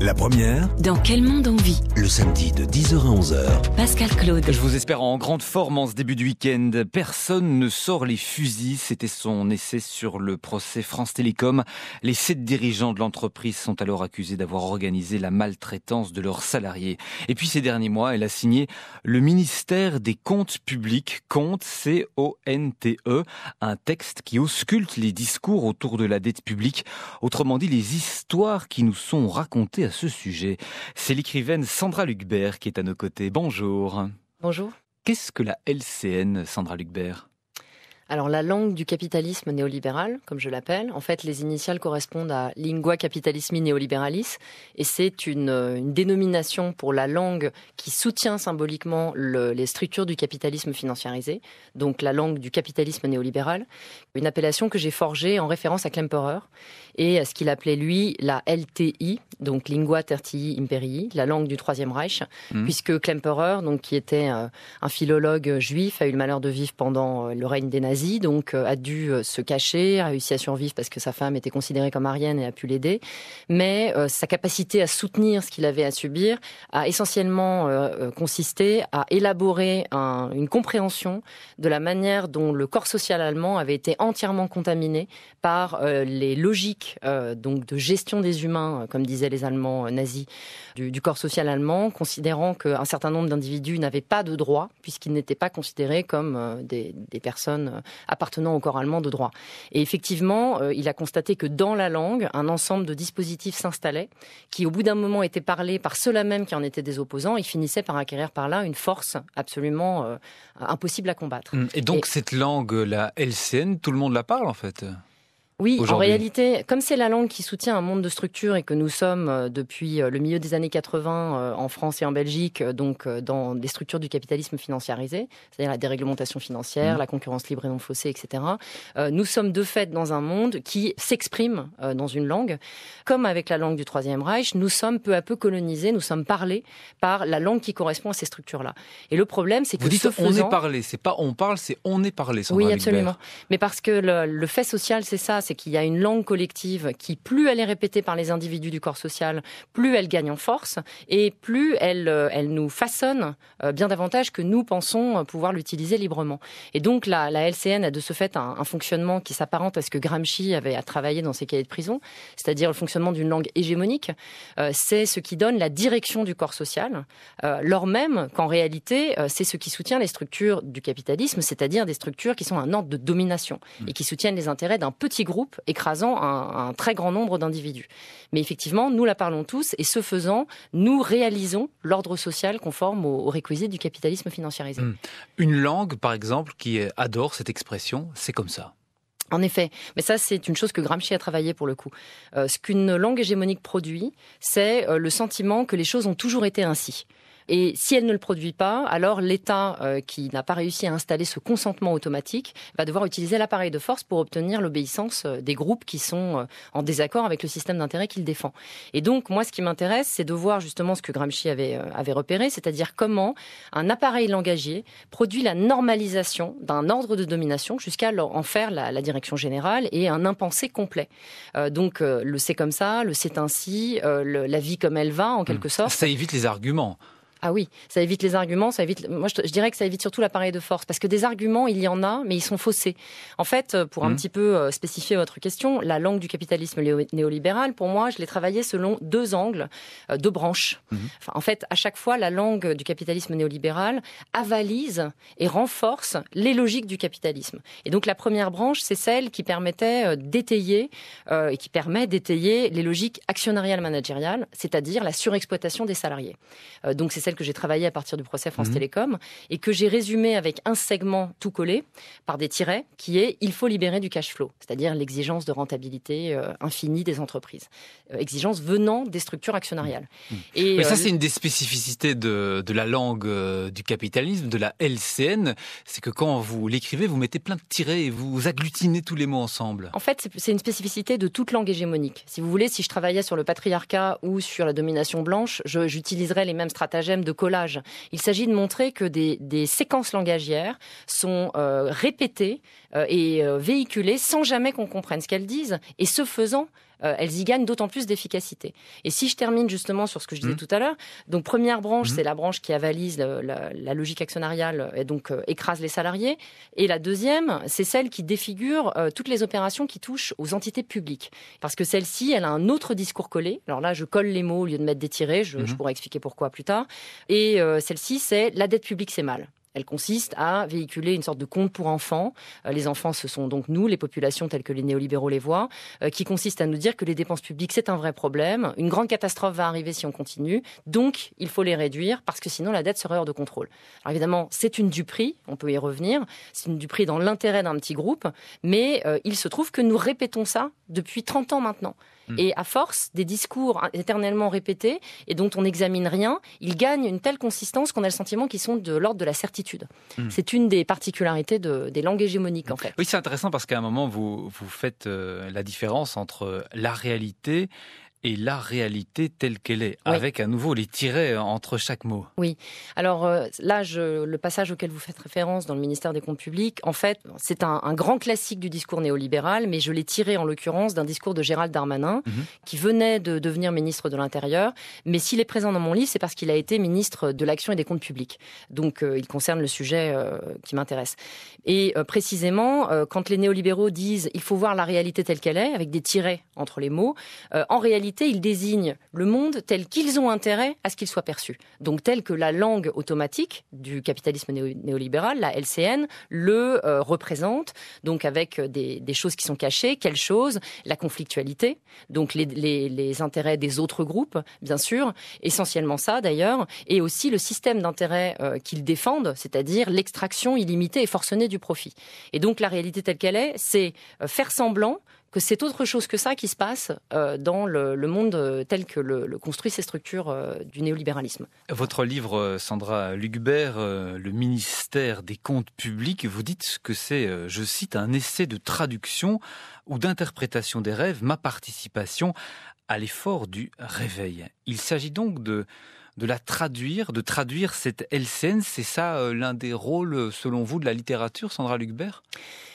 La première. Dans quel monde on vit Le samedi de 10h à 11h. Pascal Claude. Je vous espère en grande forme en ce début du week-end. Personne ne sort les fusils. C'était son essai sur le procès France Télécom. Les sept dirigeants de l'entreprise sont alors accusés d'avoir organisé la maltraitance de leurs salariés. Et puis ces derniers mois, elle a signé le ministère des Comptes Publics, Compte C-O-N-T-E, un texte qui ausculte les discours autour de la dette publique. Autrement dit, les histoires qui nous sont racontées raconter à ce sujet. C'est l'écrivaine Sandra Lucbert qui est à nos côtés. Bonjour. Bonjour. Qu'est-ce que la LCN, Sandra Lucbert alors la langue du capitalisme néolibéral, comme je l'appelle, en fait les initiales correspondent à lingua capitalismi neoliberalis, et c'est euh, une, dénomination pour la langue qui soutient symboliquement les structures du capitalisme financiarisé, donc la langue du capitalisme néolibéral, une appellation que j'ai forgée en référence à Klemperer et ce qu'il appelait lui la LTI, donc Lingua Tertii Imperii, la langue du Troisième Reich, hmm. puisque Klemperer, donc qui était euh, un philologue juif, a eu le malheur de vivre pendant euh, le règne des nazis, donc euh, a dû se cacher, a réussi à survivre parce que sa femme était considérée comme arienne et a pu l'aider, mais sa capacité à soutenir ce qu'il avait à subir a essentiellement consisté à élaborer une compréhension de la manière dont le corps social allemand avait été entièrement contaminé par les logiques euh, donc de gestion des humains, euh, comme disaient les Allemands euh, nazis, du, corps social allemand, considérant qu'un certain nombre d'individus n'avaient pas de droits puisqu'ils n'étaient pas considérés comme des, personnes appartenant au corps allemand de droit. Et effectivement, il a constaté que dans la langue, un ensemble de dispositifs s'installait qui, au bout d'un moment, étaient parlés par ceux-là même qui en étaient des opposants. et finissaient par acquérir par là une force absolument impossible à combattre. Hum, et donc cette langue, la LCN, tout le monde la parle en fait oui, en réalité, comme c'est la langue qui soutient un monde de structure et que nous sommes euh, depuis euh, le milieu des années 80 euh, en France et en Belgique, donc dans des structures du capitalisme financiarisé, c'est-à-dire la déréglementation financière, mmh. la concurrence libre et non faussée, etc., nous sommes de fait dans un monde qui s'exprime dans une langue. Comme avec la langue du Troisième Reich, nous sommes peu à peu colonisés, nous sommes parlés par la langue qui correspond à ces structures-là. Et le problème, c'est que... Vous dites on est parlé, c'est pas on parle, c'est on est parlé. Sandra oui, absolument. Mais parce que le, le fait social, c'est ça, c'est qu'il y a une langue collective qui, plus elle est répétée par les individus du corps social, plus elle gagne en force et plus elle, euh, elle nous façonne euh, bien davantage que nous pensons euh, pouvoir l'utiliser librement. Et donc la, LCN a de ce fait un, fonctionnement qui s'apparente à ce que Gramsci avait à travailler dans ses cahiers de prison, c'est-à-dire le fonctionnement d'une langue hégémonique. c'est ce qui donne la direction du corps social, lors même qu'en réalité, c'est ce qui soutient les structures du capitalisme, c'est-à-dire des structures qui sont un ordre de domination et mmh. qui soutiennent les intérêts d'un petit groupe écrasant un, très grand nombre d'individus. Mais effectivement, nous la parlons tous, et ce faisant, nous réalisons l'ordre social conforme aux, réquisites du capitalisme financiarisé. Hmm. Une langue, par exemple, qui adore cette expression, c'est comme ça. En effet, mais ça c'est une chose que Gramsci a travaillé pour le coup. Euh, ce qu'une langue hégémonique produit, c'est euh, le sentiment que les choses ont toujours été ainsi. Et si elle ne le produit pas, alors l'État euh, qui n'a pas réussi à installer ce consentement automatique va devoir utiliser l'appareil de force pour obtenir l'obéissance euh, des groupes qui sont euh, en désaccord avec le système d'intérêt qu'il défend. Et donc, moi, ce qui m'intéresse, c'est de voir justement ce que Gramsci avait, repéré, c'est-à-dire comment un appareil langagier produit la normalisation d'un ordre de domination jusqu'à en faire la, direction générale et un impensé complet. donc, le c'est comme ça, le c'est ainsi, la vie comme elle va, en quelque hmm. sorte. Ça évite les arguments. Ah oui, ça évite les arguments, ça évite. Moi, je, dirais que ça évite surtout l'appareil de force, parce que des arguments, il y en a, mais ils sont faussés. En fait, euh, pour un mmh. petit peu euh, spécifier votre question, la langue du capitalisme néolibéral, pour moi, je l'ai travaillée selon deux angles, euh, deux branches. Mmh. en fait, à chaque fois, la langue du capitalisme néolibéral avalise et renforce les logiques du capitalisme. Et donc, la première branche, c'est celle qui permettait d'étayer et qui permet d'étayer les logiques actionnariales managériales, c'est-à-dire la surexploitation des salariés. donc, c'est que j'ai travaillé à partir du procès France mhm. Télécom, et que j'ai résumé avec un segment tout collé par des tirets, qui est il faut libérer du cash flow, c'est-à-dire l'exigence de rentabilité euh, infinie des entreprises, euh, exigence venant des structures actionnariales. Mhm. Et Mais ça, euh, c'est une des spécificités de, de la langue du capitalisme, de la LCN, c'est que quand vous l'écrivez, vous mettez plein de tirets et vous agglutinez tous les mots ensemble. En fait, c'est une spécificité de toute langue hégémonique. Si vous voulez, si je travaillais sur le patriarcat ou sur la domination blanche, j'utiliserais les mêmes stratagèmes de collage. Il s'agit de montrer que des, séquences langagières sont euh, répétées euh, et euh, véhiculées sans jamais qu'on comprenne ce qu'elles disent. Et ce faisant, euh, elles y gagnent d'autant plus d'efficacité. Et si je termine justement sur ce que je disais mmh. tout à l'heure, donc première branche, mmh. c'est la branche qui avalise la, logique actionnariale et donc euh, écrase les salariés. Et la deuxième, c'est celle qui défigure euh, toutes les opérations qui touchent aux entités publiques. Parce que celle-ci, elle a un autre discours collé. Alors là, je colle les mots au lieu de mettre des tirés, je, je mmh. pourrais expliquer pourquoi plus tard. Et celle-ci, c'est la dette publique, c'est mal. Elle consiste à véhiculer une sorte de compte pour enfants. Euh, les enfants, ce sont donc nous, les populations telles que les néolibéraux les voient, euh, qui consiste à nous dire que les dépenses publiques, c'est un vrai problème. Une grande catastrophe va arriver si on continue. Donc, il faut les réduire parce que sinon, la dette sera hors de contrôle. Alors évidemment, c'est une duperie, on peut y revenir. C'est une duperie dans l'intérêt d'un petit groupe. Mais euh, il se trouve que nous répétons ça depuis 30 ans maintenant. Mm. Et à force des discours éternellement répétés et dont on n'examine rien, ils gagnent une telle consistance qu'on a le sentiment qu'ils sont de l'ordre de la certitude. Mm. C'est une des particularités des langues hégémoniques, en fait. Oui, c'est intéressant parce qu'à un moment, vous, faites euh, la différence entre la réalité et la réalité telle qu'elle est, avec à nouveau les tirets entre chaque mot. Oui. Alors euh, là, je, le passage auquel vous faites référence dans le ministère des Comptes publics, en fait, c'est un, grand classique du discours néolibéral, mais je l'ai tiré en l'occurrence d'un discours de Gérald Darmanin, mhm. qui venait de devenir ministre de l'Intérieur. Mais s'il est présent dans mon livre, c'est parce qu'il a été ministre de l'Action et des Comptes publics. Donc euh, il concerne le sujet euh, qui m'intéresse. Et précisément, quand les néolibéraux disent il faut voir la réalité telle qu'elle est, avec des tirets entre les mots, en réalité, ils désignent le monde tel qu'ils ont intérêt à ce qu'il soit perçu. Donc tel que la langue automatique du capitalisme néolibéral, la LCN, le euh, représente, donc avec euh, des, choses qui sont cachées, quelles chose La conflictualité, donc les, intérêts des autres groupes, bien sûr, essentiellement ça d'ailleurs, et aussi le système d'intérêts euh, qu'ils défendent, c'est-à-dire l'extraction illimitée et forcenée du profit. Et donc la réalité telle qu'elle est, c'est faire semblant que c'est autre chose que ça qui se passe euh, dans le, monde euh, tel que le, construit ces structures euh, du néolibéralisme. Votre livre, Sandra Lugbert, Le ministère des comptes publics, vous dites que c'est, je cite, un essai de traduction ou d'interprétation des rêves, ma participation à l'effort du réveil. Il s'agit donc de la traduire, de traduire cette LCN. c'est ça l'un des rôles, selon vous, de la littérature, Sandra Lugbert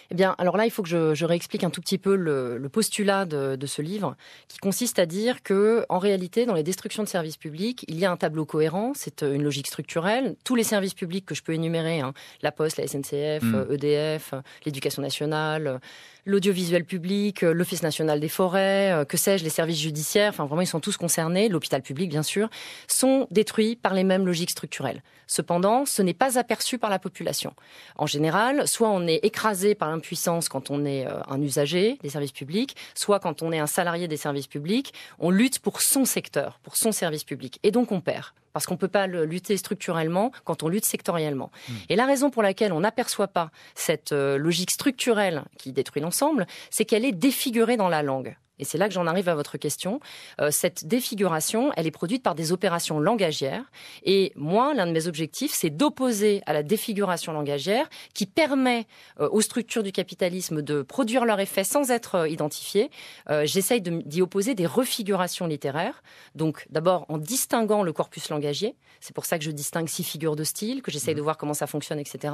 eh bien, alors là, il faut que je, réexplique un tout petit peu le, postulat de, ce livre, qui consiste à dire que, en réalité, dans les destructions de services publics, il y a un tableau cohérent, c'est euh, une logique structurelle. Tous les services publics que je peux énumérer, hein, la Poste, la SNCF, mm. euh, e EDF, euh, l'éducation nationale, l'audiovisuel public, l'Office national des forêts, que sais-je, les services judiciaires, enfin vraiment, ils sont tous concernés, l'hôpital public, bien sûr, sont détruits par les mêmes logiques structurelles. Cependant, ce n'est pas aperçu par la population. En général, soit on est écrasé par puissance quand on est euh, un usager des services publics, soit quand on est un salarié des services publics. On lutte pour son secteur, pour son service public. Et donc on perd parce qu'on ne peut pas lutter structurellement quand on lutte sectoriellement. Hmm. Et la raison pour laquelle on n'aperçoit pas cette euh, logique structurelle qui détruit l'ensemble, c'est qu'elle est défigurée dans la langue. Et c'est là que j'en arrive à votre question. Euh, cette défiguration, elle est produite par des opérations langagières. Et moi, l'un de mes objectifs, c'est d'opposer à la défiguration langagière qui permet euh, aux structures du capitalisme de produire leur effet sans être euh, identifiées. J'essaye d'y opposer des refigurations littéraires. Donc, d'abord, en distinguant le corpus langagier. C'est pour ça que je distingue six figures de style, que j'essaye de mmh. voir comment ça fonctionne, etc.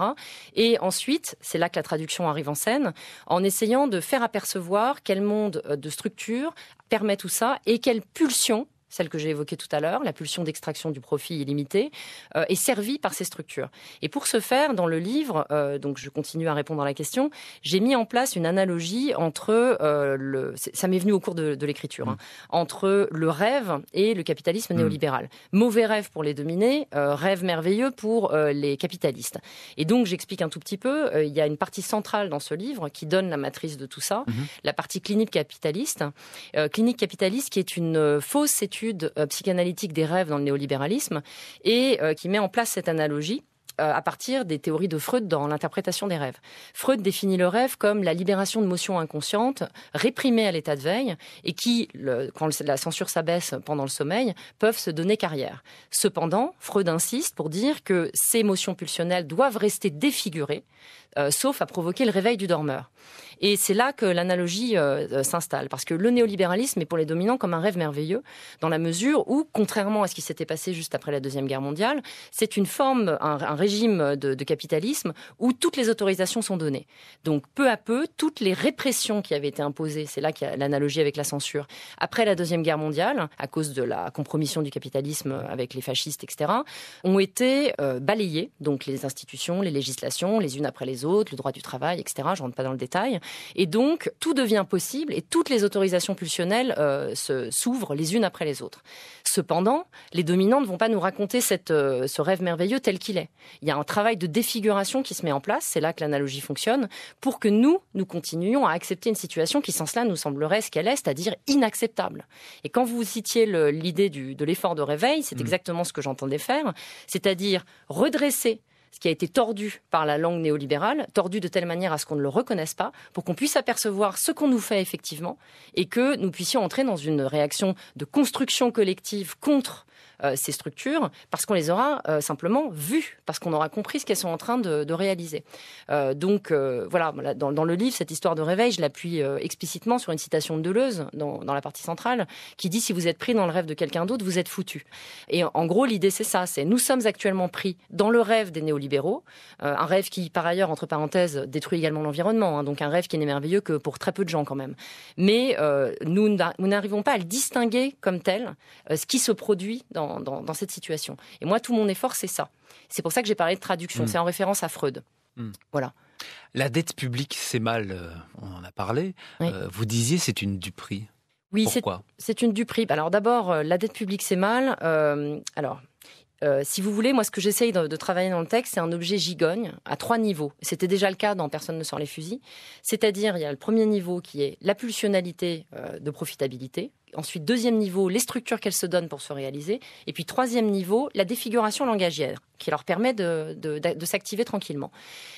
Et ensuite, c'est là que la traduction arrive en scène, en essayant de faire apercevoir quel monde de structure structure permet tout ça et quelle pulsion celle que j'ai évoquée tout à l'heure, la pulsion d'extraction du profit illimité, euh, est servie par ces structures. Et pour ce faire, dans le livre, euh, donc je continue à répondre à la question, j'ai mis en place une analogie entre euh, le, ça m'est venu au cours de, l'écriture, hein, mm. entre le rêve et le capitalisme mm. néolibéral. Mauvais rêve pour les dominés, rêve merveilleux pour les capitalistes. Et donc j'explique un tout petit peu. Il y a une partie centrale dans ce livre qui donne la matrice de tout ça, mm-hmm. la partie clinique capitaliste, clinique capitaliste qui est une fausse étude euh, psychanalytique des rêves dans le néolibéralisme et euh, qui met en place cette analogie euh, à partir des théories de Freud dans l'interprétation des rêves. Freud définit le rêve comme la libération de motions inconscientes réprimées à l'état de veille et qui, quand la censure s'abaisse pendant le sommeil, peuvent se donner carrière. Cependant, Freud insiste pour dire que ces motions pulsionnelles doivent rester défigurées euh, sauf à provoquer le réveil du dormeur. Et c'est là que l'analogie euh, euh, s'installe, parce que le néolibéralisme est pour les dominants comme un rêve merveilleux, dans la mesure où, contrairement à ce qui s'était passé juste après la Deuxième Guerre mondiale, c'est une forme, un, régime de, capitalisme où toutes les autorisations sont données. Donc peu à peu, toutes les répressions qui avaient été imposées, c'est là qu'il y a l'analogie avec la censure, après la Deuxième Guerre mondiale, à cause de la compromission du capitalisme avec les fascistes, etc., ont été balayées, donc les institutions, les législations, les unes après les autres autres, le droit du travail, etc. Je rentre pas dans le détail. Et donc, tout devient possible et toutes les autorisations pulsionnelles euh, se s'ouvrent les unes après les autres. Cependant, les dominants ne vont pas nous raconter euh, ce rêve merveilleux tel qu'il est. Il y a un travail de défiguration qui se met en place, c'est là que l'analogie fonctionne, pour que nous, nous continuions à accepter une situation qui, sans cela, nous semblerait ce qu'elle est, c'est-à-dire inacceptable. Et quand vous citiez l'idée de l'effort de réveil, c'est mmh. exactement ce que j'entendais faire, c'est-à-dire redresser ce qui a été tordu par la langue néolibérale, tordu de telle manière à ce qu'on ne le reconnaisse pas, pour qu'on puisse apercevoir ce qu'on nous fait effectivement et que nous puissions entrer dans une réaction de construction collective contre euh, ces structures parce qu'on les aura euh, simplement vues, parce qu'on aura compris ce qu'elles sont en train de, réaliser. Euh, donc voilà, dans, le livre, cette histoire de réveil, je l'appuie explicitement sur une citation de Deleuze dans, la partie centrale qui dit si vous êtes pris dans le rêve de quelqu'un d'autre, vous êtes foutu. Et en gros, l'idée c'est ça, c'est nous sommes actuellement pris dans le rêve des néolibéraux, un rêve qui par ailleurs, entre parenthèses, détruit également l'environnement, hein, donc un rêve qui n'est merveilleux que pour très peu de gens quand même. Mais nous n'arrivons pas à le distinguer comme tel, ce qui se produit dans dans, cette situation. Et moi, tout mon effort, c'est ça. C'est pour ça que j'ai parlé de traduction. Mm. C'est en référence à Freud. Mm. Voilà. La dette publique, c'est mal, euh, on en a parlé. Euh, vous disiez c'est une duperie. Oui, c'est C'est une duperie. Alors d'abord, euh, la dette publique, c'est mal. alors, si vous voulez, moi, ce que j'essaye de, travailler dans le texte, c'est un objet gigogne à trois niveaux. C'était déjà le cas dans Personne ne sort les fusils. C'est-à-dire, il y a le premier niveau qui est la pulsionnalité de profitabilité. Ensuite, deuxième niveau, les structures qu'elle se donne pour se réaliser. Et puis, troisième niveau, la défiguration langagière qui leur permet de, s'activer tranquillement.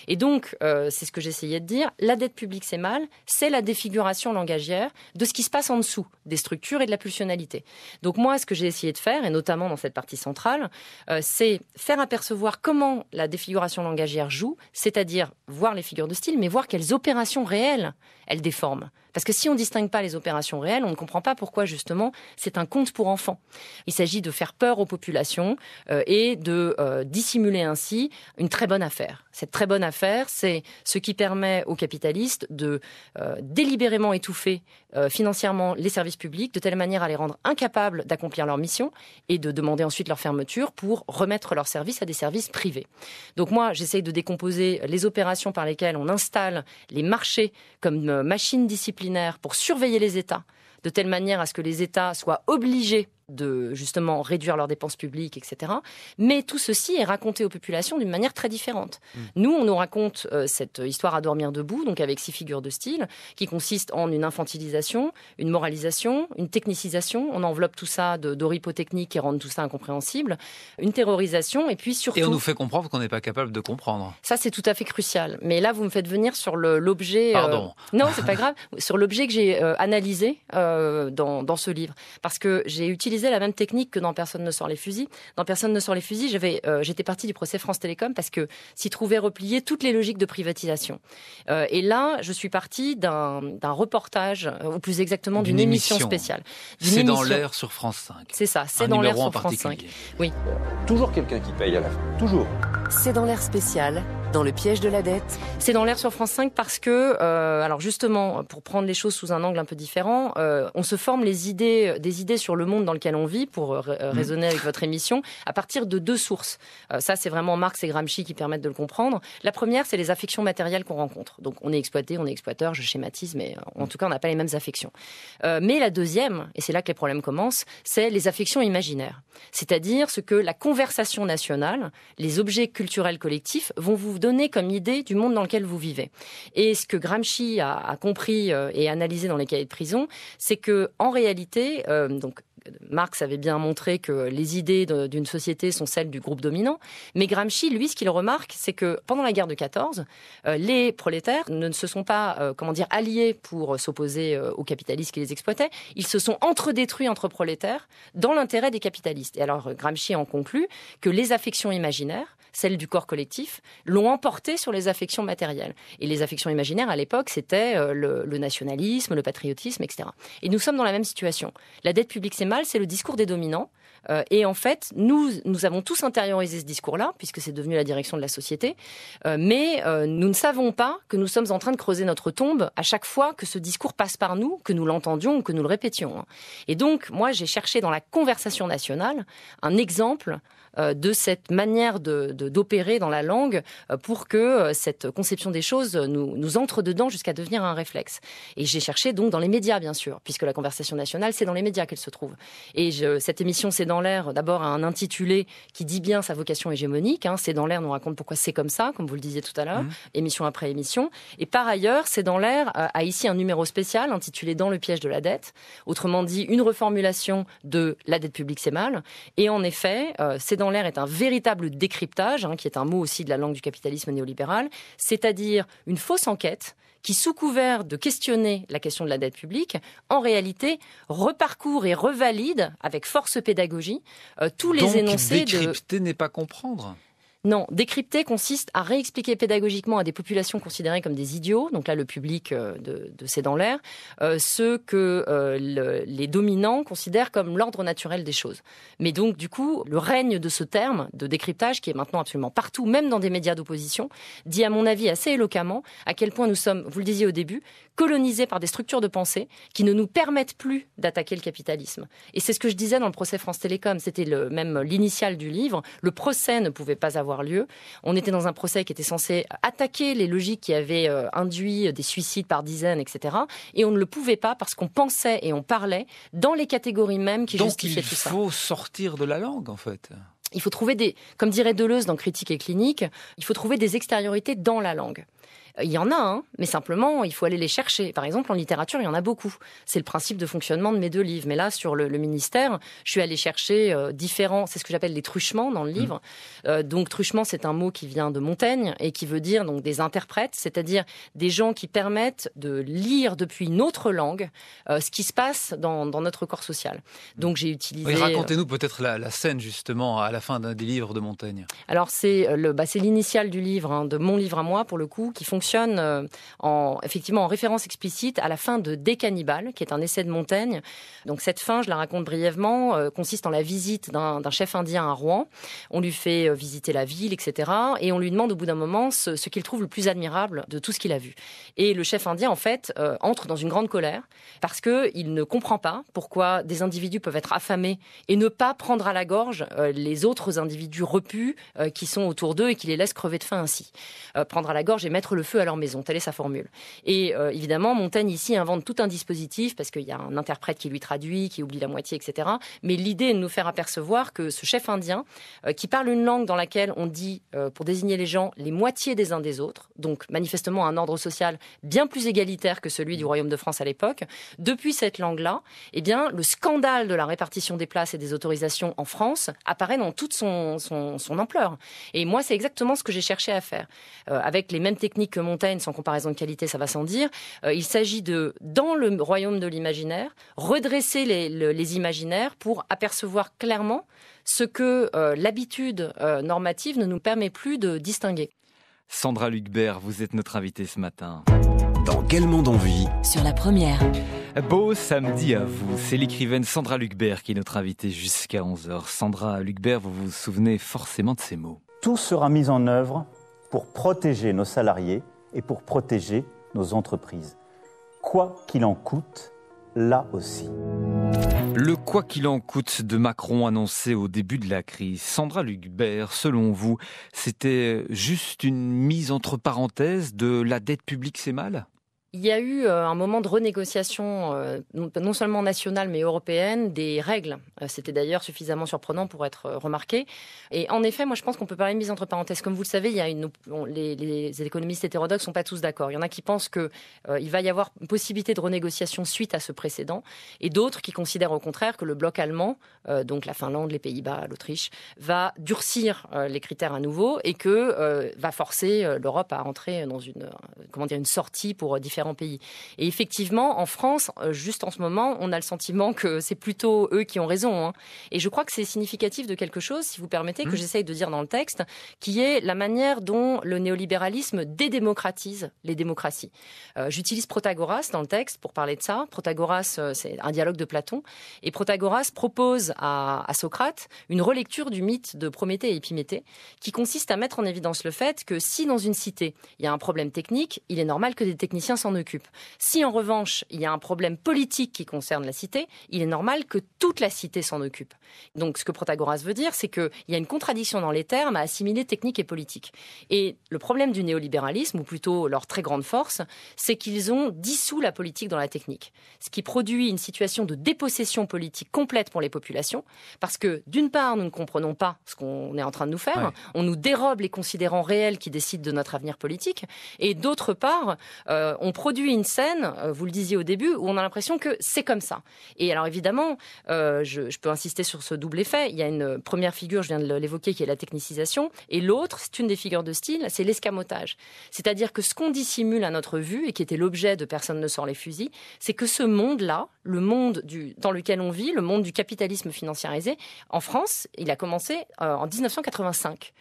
Et donc, euh, c'est ce que j'essayais de dire, la dette publique, c'est mal, c'est la défiguration langagière de ce qui se passe en dessous des structures et de la pulsionalité. Donc moi, ce que j'ai essayé de faire, et notamment dans cette partie centrale, euh, c'est faire apercevoir comment la défiguration langagière joue, c'est-à-dire voir les figures de style, mais voir quelles opérations réelles elles déforment. Parce que si on ne distingue pas les opérations réelles, on ne comprend pas pourquoi justement c'est un conte pour enfants. Il s'agit de faire peur aux populations euh, et de dissimuler ainsi une très bonne affaire. Cette très bonne affaire, c'est ce qui permet aux capitalistes de euh, délibérément étouffer euh, financièrement les services publics de telle manière à les rendre incapables d'accomplir leur mission et de demander ensuite leur fermeture pour remettre leurs services à des services privés. Donc moi, j'essaye de décomposer les opérations par lesquelles on installe les marchés comme euh, machine disciplinaire pour surveiller les États de telle manière à ce que les États soient obligés de justement réduire leurs dépenses publiques, etc. Mais tout ceci est raconté aux populations d'une manière très différente. Mm. Nous, on nous raconte euh, cette histoire à dormir debout, donc avec six figures de style, qui consiste en une infantilisation, une moralisation, une technicisation. On enveloppe tout ça d'oripotechniques et rendent tout ça incompréhensible, une terrorisation, et puis surtout. Et on nous fait comprendre qu'on n'est pas capable de comprendre. Ça, c'est tout à fait crucial. Mais là, vous me faites venir sur l'objet. Euh, Pardon. Non, c'est pas grave. sur l'objet que j'ai euh, analysé dans, dans ce livre, parce que j'ai utilisé la même technique que dans Personne ne sort les fusils. Dans Personne ne sort les fusils, j'avais, euh, j'étais partie du procès France Télécom parce que s'y trouvaient repliées toutes les logiques de privatisation. Euh, et là, je suis partie d'un, reportage, euh, ou plus exactement d'une émission. spéciale. c'est dans l'air sur France 5. C'est ça, c'est dans l'air sur France 5. Oui. Toujours quelqu'un qui paye à la fin. Toujours. C'est dans l'air spécial dans le piège de la dette. C'est dans l'air sur France 5 parce que, euh, alors justement, pour prendre les choses sous un angle un peu différent, euh, on se forme les idées, des idées sur le monde dans lequel on vit, pour euh, mmh. raisonner avec votre émission, à partir de deux sources. ça, c'est vraiment Marx et Gramsci qui permettent de le comprendre. La première, c'est les affections matérielles qu'on rencontre. Donc, on est exploité, on est exploiteur, je schématise, mais en tout cas, on n'a pas les mêmes affections. mais la deuxième, et c'est là que les problèmes commencent, c'est les affections imaginaires. C'est-à-dire ce que la conversation nationale, les objets culturels collectifs vont vous donner donner comme idée du monde dans lequel vous vivez. Et ce que Gramsci a, compris euh, et analysé dans les cahiers de prison, c'est que en réalité, euh, donc Marx avait bien montré que les idées d'une société sont celles du groupe dominant, mais Gramsci, lui, ce qu'il remarque, c'est que pendant la guerre de 14, euh, les prolétaires ne se sont pas, comment dire, alliés pour s'opposer aux capitalistes qui les exploitaient. Ils se sont entre-détruits entre prolétaires dans l'intérêt des capitalistes. Et alors Gramsci en conclut que les affections imaginaires celle du corps collectif, l'ont emporté sur les affections matérielles. Et les affections imaginaires, à l'époque, c'était euh, le, nationalisme, le patriotisme, etc. Et nous sommes dans la même situation. La dette publique, c'est mal, c'est le discours des dominants. Euh, et en fait, nous, nous avons tous intériorisé ce discours-là, puisque c'est devenu la direction de la société. Euh, mais nous ne savons pas que nous sommes en train de creuser notre tombe à chaque fois que ce discours passe par nous, que nous l'entendions ou que nous le répétions. Et donc, moi, j'ai cherché dans la conversation nationale un exemple euh, de cette manière de, d'opérer dans la langue euh, pour que euh, cette conception des choses nous, nous entre dedans jusqu'à devenir un réflexe. Et j'ai cherché donc dans les médias, bien sûr, puisque la conversation nationale, c'est dans les médias qu'elle se trouve. Et je, cette émission, c'est dans l'air, d'abord à un intitulé qui dit bien sa vocation hégémonique. Hein, c'est dans l'air, nous raconte pourquoi c'est comme ça, comme vous le disiez tout à l'heure, mmh. émission après émission. Et par ailleurs, c'est dans l'air a ici un numéro spécial intitulé Dans le piège de la dette. Autrement dit, une reformulation de la dette publique, c'est mal. Et en effet, c'est dans l'air est un véritable décryptage, hein, qui est un mot aussi de la langue du capitalisme néolibéral, c'est-à-dire une fausse enquête qui, sous couvert de questionner la question de la dette publique, en réalité reparcourt et revalide avec force pédagogie euh, tous les énoncés. Décrypter n'est pas comprendre. Non, décrypter consiste à réexpliquer pédagogiquement à des populations considérées comme des idiots, donc là le public euh, de, C'est dans l'air, euh, ce que euh, les dominants considèrent comme l'ordre naturel des choses. Mais donc du coup, le règne de ce terme de décryptage, qui est maintenant absolument partout, même dans des médias d'opposition, dit à mon avis assez éloquemment à quel point nous sommes, vous le disiez au début, colonisés par des structures de pensée qui ne nous permettent plus d'attaquer le capitalisme. Et c'est ce que je disais dans le procès France Télécom, c'était le, même l'initial du livre, le procès ne pouvait pas avoir lieu. On était dans un procès qui était censé attaquer les logiques qui avaient euh, induit des suicides par dizaines, etc. Et on ne le pouvait pas parce qu'on pensait et on parlait dans les catégories mêmes qui justifiaient tout ça. Donc il faut sortir de la langue, en fait. Il faut trouver des, comme dirait Deleuze dans Critique et Clinique, il faut trouver des extériorités dans la langue. Il y en a, hein, mais simplement, il faut aller les chercher. Par exemple, en littérature, il y en a beaucoup. C'est le principe de fonctionnement de mes deux livres. Mais là, sur le, ministère, je suis allée chercher euh, différents, c'est ce que j'appelle les truchements dans le mmh. livre. Euh, donc, truchement, c'est un mot qui vient de Montaigne et qui veut dire donc des interprètes, c'est-à-dire des gens qui permettent de lire depuis notre langue euh, ce qui se passe dans, notre corps social. Mmh. Donc, j'ai utilisé. racontez-nous peut-être la, scène justement à la fin d'un des livres de Montaigne. Alors, c'est bah, l'initial du livre, hein, de mon livre à moi pour le coup, qui fonctionne fonctionne euh, en, effectivement en référence explicite à la fin de Des cannibales, qui est un essai de Montaigne. Donc cette fin, je la raconte brièvement, euh, consiste en la visite d'un chef indien à Rouen. On lui fait euh, visiter la ville, etc. Et on lui demande au bout d'un moment ce, qu'il trouve le plus admirable de tout ce qu'il a vu. Et le chef indien, en fait, entre dans une grande colère parce qu'il ne comprend pas pourquoi des individus peuvent être affamés et ne pas prendre à la gorge les autres individus repus qui sont autour d'eux et qui les laissent crever de faim ainsi. prendre à la gorge et mettre le feu à leur maison. Telle est sa formule. Et euh, évidemment, Montaigne ici invente tout un dispositif parce qu'il y a un interprète qui lui traduit, qui oublie la moitié, etc. Mais l'idée est de nous faire apercevoir que ce chef indien, euh, qui parle une langue dans laquelle on dit, euh, pour désigner les gens, les moitiés des uns des autres, donc manifestement un ordre social bien plus égalitaire que celui du Royaume de France à l'époque, depuis cette langue-là, eh bien, le scandale de la répartition des places et des autorisations en France apparaît dans toute son, ampleur. Et moi, c'est exactement ce que j'ai cherché à faire. avec les mêmes techniques que montagne, sans comparaison de qualité, ça va sans dire. Euh, il s'agit de, dans le royaume de l'imaginaire, redresser les, imaginaires pour apercevoir clairement ce que euh, l'habitude euh, normative ne nous permet plus de distinguer. Sandra Lucbert, vous êtes notre invitée ce matin. Dans quel monde on vit Sur la première. Beau samedi à vous. C'est l'écrivaine Sandra Lucbert qui est notre invitée jusqu'à 11h. Sandra Lucbert, vous vous souvenez forcément de ces mots. Tout sera mis en œuvre pour protéger nos salariés et pour protéger nos entreprises. Quoi qu'il en coûte, là aussi. Le quoi qu'il en coûte de Macron annoncé au début de la crise. Sandra Lugbert, selon vous, c'était juste une mise entre parenthèses de la dette publique, c'est mal il y a eu euh, un moment de renégociation, euh, non seulement nationale mais européenne, des règles. Euh, c'était d'ailleurs suffisamment surprenant pour être remarqué. Et en effet, moi je pense qu'on peut parler mise entre parenthèses. Comme vous le savez, il les, économistes hétérodoxes ne sont pas tous d'accord. Il y en a qui pensent qu'il va y avoir une possibilité de renégociation suite à ce précédent, et d'autres qui considèrent au contraire que le bloc allemand, donc la Finlande, les Pays-Bas, l'Autriche, va durcir les critères à nouveau et que va forcer l'Europe à entrer dans une, comment dire, une sortie pour différents pays. Et effectivement, en France, euh, juste en ce moment, on a le sentiment que c'est plutôt eux qui ont raison. Hein. Et je crois que c'est significatif de quelque chose, si vous permettez, que mmh. j'essaye de dire dans le texte, qui est la manière dont le néolibéralisme dédémocratise les démocraties. Euh, j'utilise Protagoras dans le texte pour parler de ça. Protagoras, euh, c'est un dialogue de Platon. Et Protagoras propose à, à Socrate une relecture du mythe de Prométhée et Épiméthée, qui consiste à mettre en évidence le fait que si dans une cité, il y a un problème technique, il est normal que des techniciens s'en occupe. Si en revanche, il y a un problème politique qui concerne la cité, il est normal que toute la cité s'en occupe. Donc ce que Protagoras veut dire, c'est qu'il y a une contradiction dans les termes à assimiler technique et politique. Et le problème du néolibéralisme, ou plutôt leur très grande force, c'est qu'ils ont dissous la politique dans la technique. Ce qui produit une situation de dépossession politique complète pour les populations, parce que d'une part, nous ne comprenons pas ce qu'on est en train de nous faire, on nous dérobe les considérants réels qui décident de notre avenir politique, et d'autre part, euh, on on produit une scène, euh, vous le disiez au début, où on a l'impression que c'est comme ça. Et alors évidemment, euh, je, peux insister sur ce double effet. Il y a une première figure, je viens de l'évoquer, qui est la technicisation, et l'autre, c'est une des figures de style, c'est l'escamotage. C'est-à-dire que ce qu'on dissimule à notre vue, et qui était l'objet de Personne ne sort les fusils, c'est que ce monde-là, le monde du, dans lequel on vit, le monde du capitalisme financiarisé, en France, il a commencé euh, en 1985.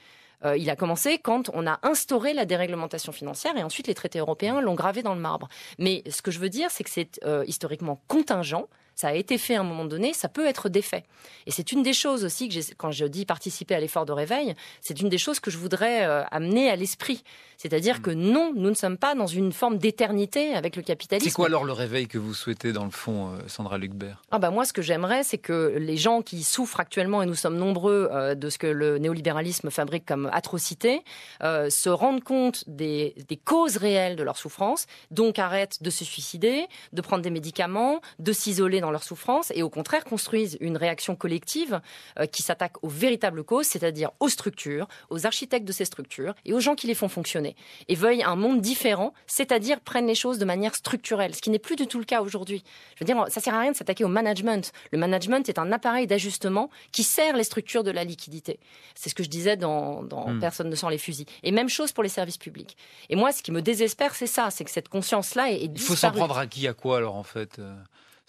Euh, il a commencé quand on a instauré la déréglementation financière et ensuite les traités européens l'ont gravé dans le marbre. Mais ce que je veux dire, c'est que c'est euh, historiquement contingent ça a été fait à un moment donné, ça peut être défait. Et c'est une des choses aussi que quand je dis participer à l'effort de réveil, c'est une des choses que je voudrais euh, amener à l'esprit. C'est-à-dire que hmm. non, nous ne sommes pas dans une forme d'éternité avec le capitalisme. C'est quoi alors le réveil que vous souhaitez dans le fond, euh, Sandra Lucbert ah bah Moi, ce que j'aimerais, c'est que les gens qui souffrent actuellement, et nous sommes nombreux euh, de ce que le néolibéralisme fabrique comme atrocité, se rendent compte des, des causes réelles de leur souffrance, donc arrêtent de se suicider, de prendre des médicaments, de s'isoler dans leur souffrance et au contraire construisent une réaction collective euh, qui s'attaque aux véritables causes, c'est-à-dire aux structures, aux architectes de ces structures et aux gens qui les font fonctionner et veuillent un monde différent, c'est-à-dire prennent les choses de manière structurelle, ce qui n'est plus du tout le cas aujourd'hui. Je veux dire, ça sert à rien de s'attaquer au management. Le management est un appareil d'ajustement qui sert les structures de la liquidité. C'est ce que je disais dans, hmm. Personne ne sent les fusils. Et même chose pour les services publics. Et moi, ce qui me désespère, c'est ça, c'est que cette conscience-là est, est Il faut s'en prendre à qui, à quoi alors en fait euh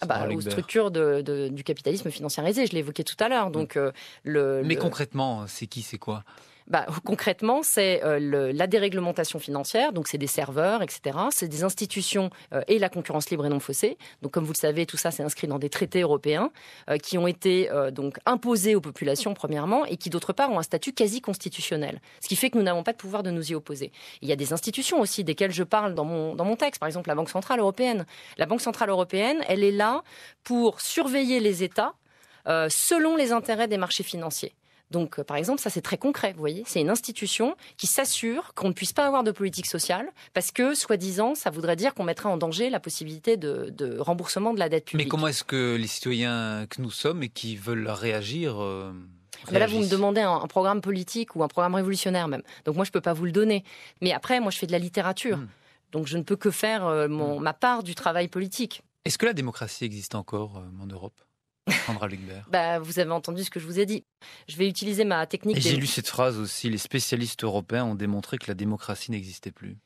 ah bah, aux structures du capitalisme financiarisé. Je l'évoquais tout à l'heure. Donc, euh, le, Mais concrètement, c'est qui, c'est quoi bah, concrètement, c'est euh, la déréglementation financière, donc c'est des serveurs, etc. C'est des institutions euh, et la concurrence libre et non faussée. Donc, comme vous le savez, tout ça, c'est inscrit dans des traités européens euh, qui ont été donc imposés aux populations, premièrement, et qui, d'autre part, ont un statut quasi constitutionnel. Ce qui fait que nous n'avons pas de pouvoir de nous y opposer. Il y a des institutions aussi desquelles je parle dans mon, dans mon texte, par exemple la Banque Centrale Européenne. La Banque Centrale Européenne, elle est là pour surveiller les États selon les intérêts des marchés financiers. Donc, euh, par exemple, ça c'est très concret, vous voyez. C'est une institution qui s'assure qu'on ne puisse pas avoir de politique sociale parce que, soi-disant, ça voudrait dire qu'on mettrait en danger la possibilité de, remboursement de la dette publique. Mais comment est-ce que les citoyens que nous sommes et qui veulent réagir euh, ah bah là, vous me demandez un, programme politique ou un programme révolutionnaire même. Donc moi, je ne peux pas vous le donner. Mais après, moi, je fais de la littérature. Hmm. Donc je ne peux que faire euh, hmm. ma part du travail politique. Est-ce que la démocratie existe encore en Europe bah, vous avez entendu ce que je vous ai dit. Je vais utiliser ma technique. j'ai lu cette phrase aussi. Les spécialistes européens ont démontré que la démocratie n'existait plus.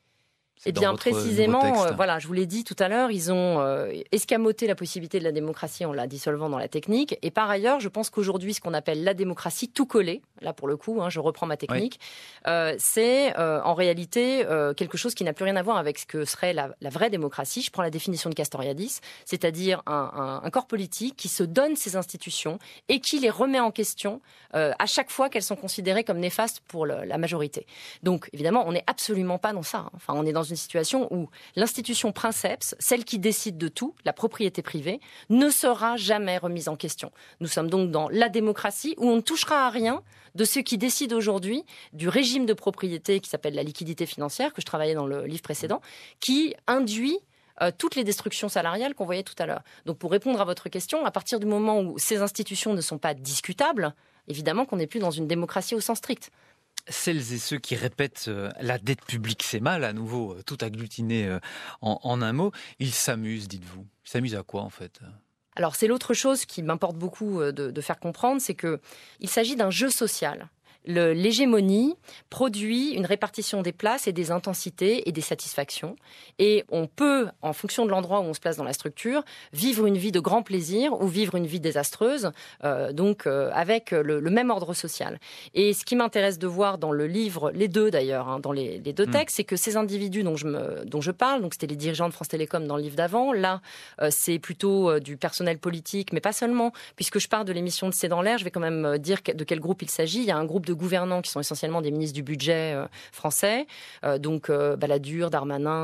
Eh bien, précisément, euh, voilà, je vous l'ai dit tout à l'heure, ils ont euh, escamoté la possibilité de la démocratie en la dissolvant dans la technique. Et par ailleurs, je pense qu'aujourd'hui, ce qu'on appelle la démocratie tout collée, là pour le coup, hein, je reprends ma technique, euh, c'est en réalité quelque chose qui n'a plus rien à voir avec ce que serait la, vraie démocratie. Je prends la définition de Castoriadis, c'est-à-dire un, corps politique qui se donne ses institutions et qui les remet en question à chaque fois qu'elles sont considérées comme néfastes pour la majorité. Donc, évidemment, on n'est absolument pas dans ça. Hein. Enfin, on est dans une situation où l'institution princeps, celle qui décide de tout, la propriété privée, ne sera jamais remise en question. Nous sommes donc dans la démocratie où on ne touchera à rien de ce qui décide aujourd'hui du régime de propriété qui s'appelle la liquidité financière, que je travaillais dans le livre précédent, qui induit euh, toutes les destructions salariales qu'on voyait tout à l'heure. Donc pour répondre à votre question, à partir du moment où ces institutions ne sont pas discutables, évidemment qu'on n'est plus dans une démocratie au sens strict celles et ceux qui répètent euh, la dette publique c'est mal à nouveau, euh, tout agglutiné euh, en, un mot, ils s'amusent, dites-vous. Ils s'amusent à quoi en fait Alors c'est l'autre chose qui m'importe beaucoup de, de, faire comprendre, c'est que il s'agit d'un jeu social l'hégémonie produit une répartition des places et des intensités et des satisfactions. Et on peut, en fonction de l'endroit où on se place dans la structure, vivre une vie de grand plaisir ou vivre une vie désastreuse, euh, donc euh, avec le, même ordre social. Et ce qui m'intéresse de voir dans le livre, les deux d'ailleurs, hein, dans les, deux hmm. textes, c'est que ces individus dont je, me, dont je parle, donc c'était les dirigeants de France Télécom dans le livre d'avant, là euh, c'est plutôt du personnel politique, mais pas seulement, puisque je parle de l'émission de C'est dans l'air, je vais quand même dire de quel groupe il s'agit. Il y a un groupe de de gouvernants qui sont essentiellement des ministres du budget euh, français, euh, donc euh, Balladur, Darmanin,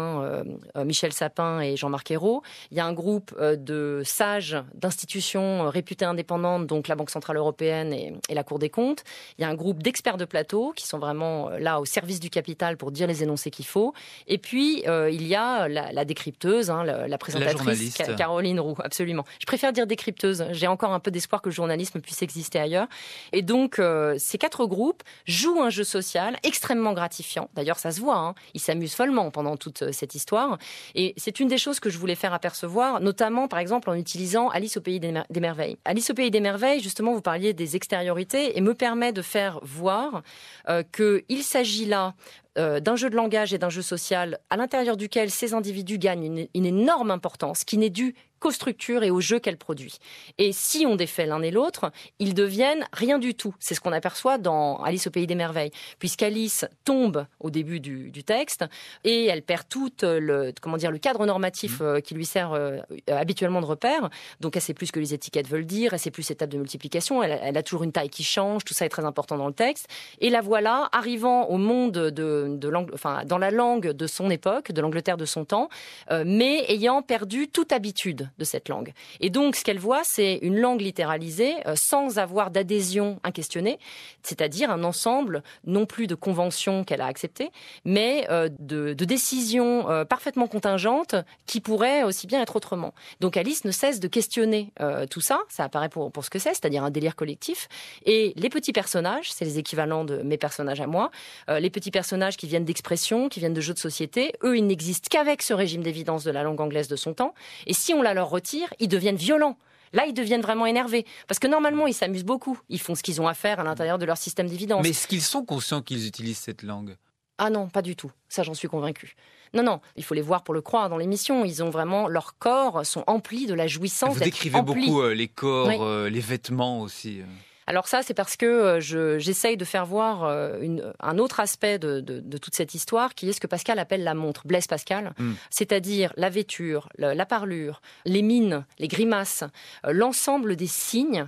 Michel Sapin et Jean-Marc Ayrault. Il y a un groupe de sages d'institutions réputées indépendantes, donc la Banque Centrale Européenne et, la Cour des comptes. Il y a un groupe d'experts de plateau qui sont vraiment là au service du capital pour dire les énoncés qu'il faut. Et puis, il y a la, décrypteuse, hein, la, présentatrice Caroline Roux, absolument. Je préfère dire décrypteuse. J'ai encore un peu d'espoir que le journalisme puisse exister ailleurs. Et donc, ces quatre groupes groupe, joue un jeu social extrêmement gratifiant. D'ailleurs, ça se voit, il hein. ils s'amusent follement pendant toute euh, cette histoire. Et c'est une des choses que je voulais faire apercevoir, notamment par exemple en utilisant Alice au pays des, merveilles. Alice au pays des merveilles, justement, vous parliez des extériorités et me permet de faire voir euh, qu'il s'agit là euh, d'un jeu de langage et d'un jeu social à l'intérieur duquel ces individus gagnent une, une énorme importance qui n'est due qu'aux structures et aux jeux qu'elle produit. Et si on défait l'un et l'autre, ils deviennent rien du tout. C'est ce qu'on aperçoit dans Alice au pays des merveilles, puisqu'Alice tombe au début du, texte et elle perd tout le comment dire le cadre normatif mmh. euh, qui lui sert euh, habituellement de repère. Donc elle sait plus ce que les étiquettes veulent dire, elle sait plus cette table de multiplication, elle, a toujours une taille qui change, tout ça est très important dans le texte. Et la voilà arrivant au monde de, de enfin dans la langue de son époque, de l'Angleterre de son temps, euh, mais ayant perdu toute habitude de cette langue. Et donc, ce qu'elle voit, c'est une langue littéralisée euh, sans avoir d'adhésion inquestionnée, c'est-à-dire un ensemble non plus de conventions qu'elle a acceptées, mais euh, de, de, décisions euh, parfaitement contingentes qui pourraient aussi bien être autrement. Donc Alice ne cesse de questionner tout ça, ça apparaît pour, pour ce que c'est, c'est-à-dire un délire collectif. Et les petits personnages, c'est les équivalents de mes personnages à moi, les petits personnages qui viennent d'expression, qui viennent de jeux de société, eux, ils n'existent qu'avec ce régime d'évidence de la langue anglaise de son temps. Et si on la leur retire, ils deviennent violents. Là, ils deviennent vraiment énervés. Parce que normalement, ils s'amusent beaucoup. Ils font ce qu'ils ont à faire à l'intérieur de leur système d'évidence. Mais est-ce qu'ils sont conscients qu'ils utilisent cette langue Ah non, pas du tout. Ça, j'en suis convaincu Non, non, il faut les voir pour le croire dans l'émission. Ils ont vraiment, leurs corps sont emplis de la jouissance. Vous décrivez beaucoup euh, les corps, euh, les vêtements aussi. Euh. Alors ça, c'est parce que euh, j'essaye de faire voir euh, un autre aspect de, toute cette histoire, qui est ce que Pascal appelle la montre, Blaise Pascal, mm. c'est-à-dire la vêture, la, parlure, les mines, les grimaces, euh, l'ensemble des signes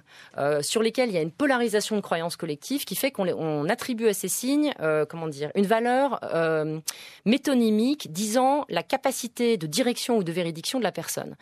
sur lesquels il y a une polarisation de croyances collectives qui fait qu'on attribue à ces signes, comment dire, une valeur métonymique disant la capacité de direction ou de véridiction de la personne,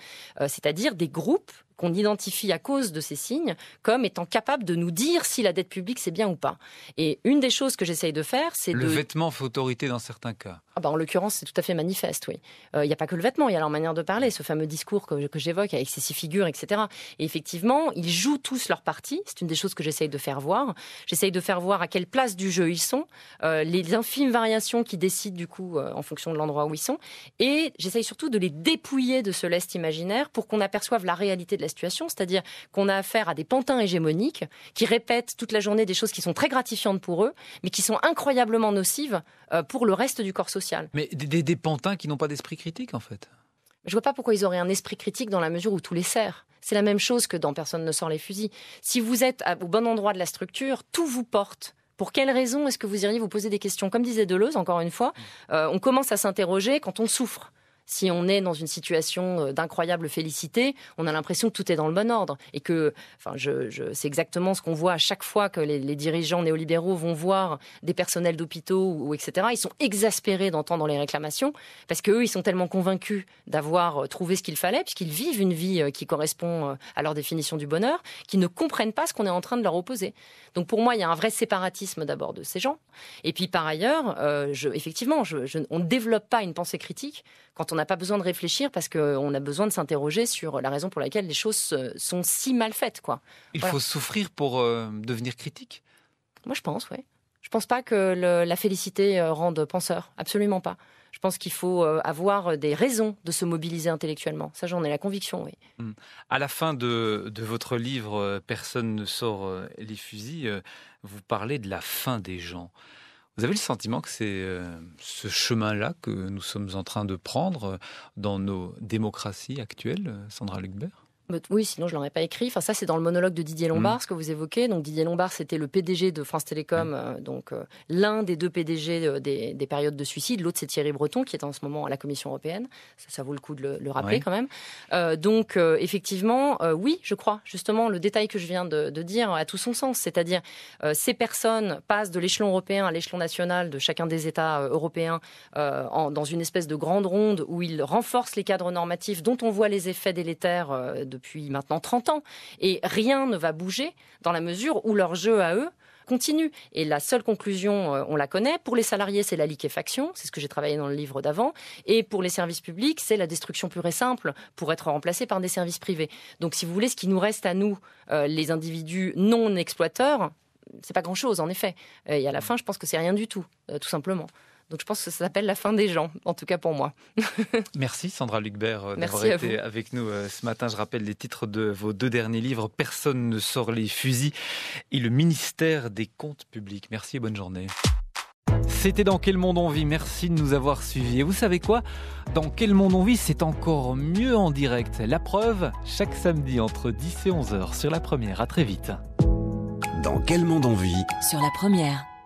c'est-à-dire des groupes qu'on identifie à cause de ces signes comme étant capable de nous dire si la dette publique c'est bien ou pas. Et une des choses que j'essaye de faire, c'est le vêtement fait autorité dans certains cas. Ah bah, en l'occurrence, c'est tout à fait manifeste, oui. Il euh, n'y a pas que le vêtement, il y a leur manière de parler, ce fameux discours que, j'évoque avec ces six figures, etc. Et effectivement, ils jouent tous leur partie. C'est une des choses que j'essaye de faire voir. J'essaye de faire voir à quelle place du jeu ils sont, euh, les infimes variations qui décident du coup euh, en fonction de l'endroit où ils sont. Et j'essaye surtout de les dépouiller de ce lest imaginaire pour qu'on aperçoive la réalité de la situation, c'est-à-dire qu'on a affaire à des pantins hégémoniques qui répètent toute la journée des choses qui sont très gratifiantes pour eux, mais qui sont incroyablement nocives euh, pour le reste du corps social. Mais des, pantins qui n'ont pas d'esprit critique, en fait je ne vois pas pourquoi ils auraient un esprit critique dans la mesure où tout les sert. C'est la même chose que dans Personne ne sort les fusils. Si vous êtes au bon endroit de la structure, tout vous porte. Pour quelle raison est-ce que vous iriez vous poser des questions Comme disait Deleuze, encore une fois, euh, on commence à s'interroger quand on souffre si on est dans une situation euh, d'incroyable félicité, on a l'impression que tout est dans le bon ordre et que, enfin, je, c'est exactement ce qu'on voit à chaque fois que les, dirigeants néolibéraux vont voir des personnels d'hôpitaux ou, etc. Ils sont exaspérés d'entendre les réclamations parce qu'eux, ils sont tellement convaincus d'avoir euh, trouvé ce qu'il fallait puisqu'ils vivent une vie euh, qui correspond à leur définition du bonheur, qu'ils ne comprennent pas ce qu'on est en train de leur opposer. Donc pour moi, il y a un vrai séparatisme d'abord de ces gens. Et puis par ailleurs, je, effectivement, je, on ne développe pas une pensée critique quand on on n'a pas besoin de réfléchir parce qu'on a besoin de s'interroger sur la raison pour laquelle les choses euh, sont si mal faites. Quoi. Il faut souffrir pour euh, devenir critique Moi, je pense, oui. Je ne pense pas que la félicité euh, rende penseur, absolument pas. Je pense qu'il faut avoir des raisons de se mobiliser intellectuellement. Ça, j'en ai la conviction, oui. Hmm. À la fin de, de, votre livre Personne ne sort les fusils, vous parlez de la fin des gens. Vous avez le sentiment que c'est euh, ce chemin-là que nous sommes en train de prendre euh, dans nos démocraties actuelles, euh, Sandra Lucbert bah, oui, sinon je l'aurais pas écrit. Enfin, ça c'est dans le monologue de Didier Lombard, mm. ce que vous évoquez. Donc Didier Lombard, c'était le PDG de France Télécom, mm. euh, donc euh, l'un des deux PDG euh, des, périodes de suicide. L'autre c'est Thierry Breton, qui est en ce moment à la Commission européenne. Ça, vaut le coup de le, rappeler quand même. donc effectivement, oui, je crois justement le détail que je viens de, dire a tout son sens, c'est-à-dire ces personnes passent de l'échelon européen à l'échelon national de chacun des États européens dans une espèce de grande ronde où ils renforcent les cadres normatifs dont on voit les effets délétères depuis maintenant 30 ans. Et rien ne va bouger dans la mesure où leur jeu à eux continue. Et la seule conclusion, euh, on la connaît, pour les salariés, c'est la liquéfaction, c'est ce que j'ai travaillé dans le livre d'avant, et pour les services publics, c'est la destruction pure et simple pour être remplacé par des services privés. Donc si vous voulez, ce qui nous reste à nous, euh, les individus non exploiteurs, c'est pas grand-chose, en effet. Et à la mmh. fin, je pense que c'est rien du tout, euh, tout simplement. Donc je pense que ça s'appelle la fin des gens, en tout cas pour moi. Merci Sandra Lucbert euh, d'avoir été avec nous euh, ce matin. Je rappelle les titres de vos deux derniers livres, Personne ne sort les fusils et le ministère des comptes publics. Merci et bonne journée. C'était Dans quel monde on vit Merci de nous avoir suivis. Et vous savez quoi Dans quel monde on vit, c'est encore mieux en direct. La preuve, chaque samedi entre 10 et 11h sur la première. À très vite. Dans quel monde on vit Sur la première.